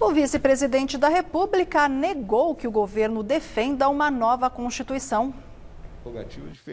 O vice-presidente da República negou que o governo defenda uma nova Constituição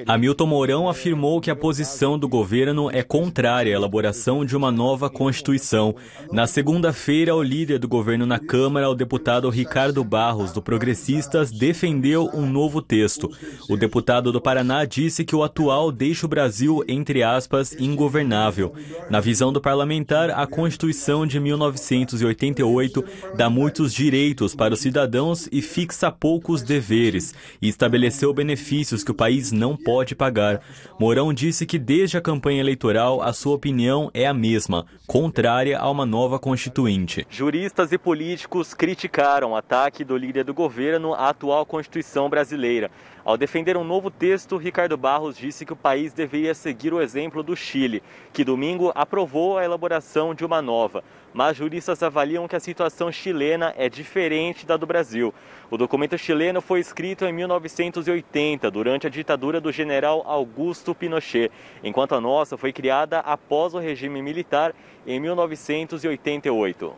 Hamilton Mourão afirmou que a posição do governo é contrária à elaboração de uma nova Constituição. Na segunda-feira, o líder do governo na Câmara, o deputado Ricardo Barros, do Progressistas, defendeu um novo texto. O deputado do Paraná disse que o atual deixa o Brasil, entre aspas, ingovernável. Na visão do parlamentar, a Constituição de 1988 dá muitos direitos para os cidadãos e fixa poucos deveres, e estabeleceu benefícios que o país não pode pagar. Mourão disse que desde a campanha eleitoral a sua opinião é a mesma, contrária a uma nova constituinte. Juristas e políticos criticaram o ataque do líder do governo à atual Constituição brasileira. Ao defender um novo texto, Ricardo Barros disse que o país deveria seguir o exemplo do Chile, que domingo aprovou a elaboração de uma nova. Mas juristas avaliam que a situação chilena é diferente da do Brasil. O documento chileno foi escrito em 1980, durante durante a ditadura do general Augusto Pinochet, enquanto a nossa foi criada após o regime militar em 1988.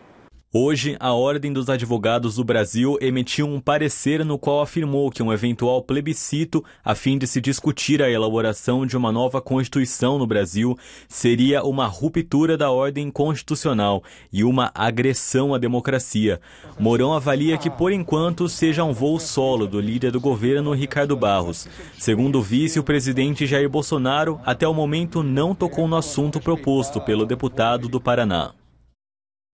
Hoje, a Ordem dos Advogados do Brasil emitiu um parecer no qual afirmou que um eventual plebiscito a fim de se discutir a elaboração de uma nova Constituição no Brasil seria uma ruptura da ordem constitucional e uma agressão à democracia. Mourão avalia que, por enquanto, seja um voo solo do líder do governo Ricardo Barros. Segundo o vice, o presidente Jair Bolsonaro, até o momento, não tocou no assunto proposto pelo deputado do Paraná.